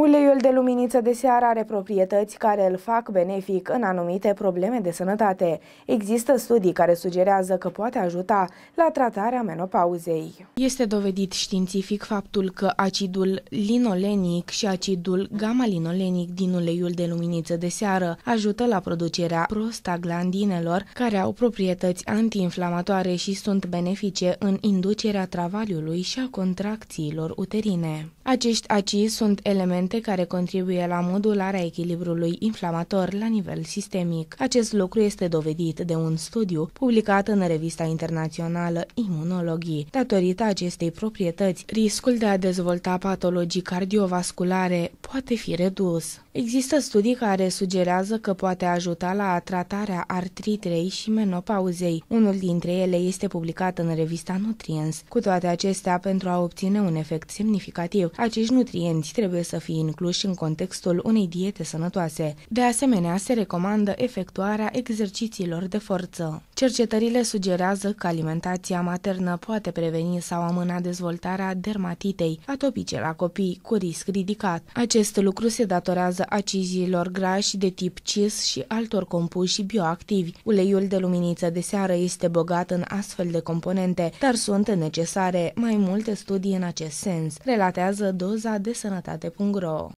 Uleiul de luminiță de seară are proprietăți care îl fac benefic în anumite probleme de sănătate. Există studii care sugerează că poate ajuta la tratarea menopauzei. Este dovedit științific faptul că acidul linolenic și acidul gamma-linolenic din uleiul de luminiță de seară ajută la producerea prostaglandinelor care au proprietăți antiinflamatoare și sunt benefice în inducerea travaliului și a contracțiilor uterine. Acești acizi sunt elemente alimente care contribuie la modularea echilibrului inflamator la nivel sistemic. Acest lucru este dovedit de un studiu publicat în revista internațională Immunology. Datorită acestei proprietăți, riscul de a dezvolta patologii cardiovasculare, poate fi redus. Există studii care sugerează că poate ajuta la tratarea artritei și menopauzei. Unul dintre ele este publicat în revista Nutrients. Cu toate acestea, pentru a obține un efect semnificativ, acești nutrienți trebuie să fie incluși în contextul unei diete sănătoase. De asemenea, se recomandă efectuarea exercițiilor de forță. Cercetările sugerează că alimentația maternă poate preveni sau amâna dezvoltarea dermatitei atopice la copii cu risc ridicat. Acest acest lucru se datorează aciziilor grași de tip cis și altor compuși bioactivi. Uleiul de luminiță de seară este bogat în astfel de componente, dar sunt necesare mai multe studii în acest sens, relatează doza de sănătate.ro.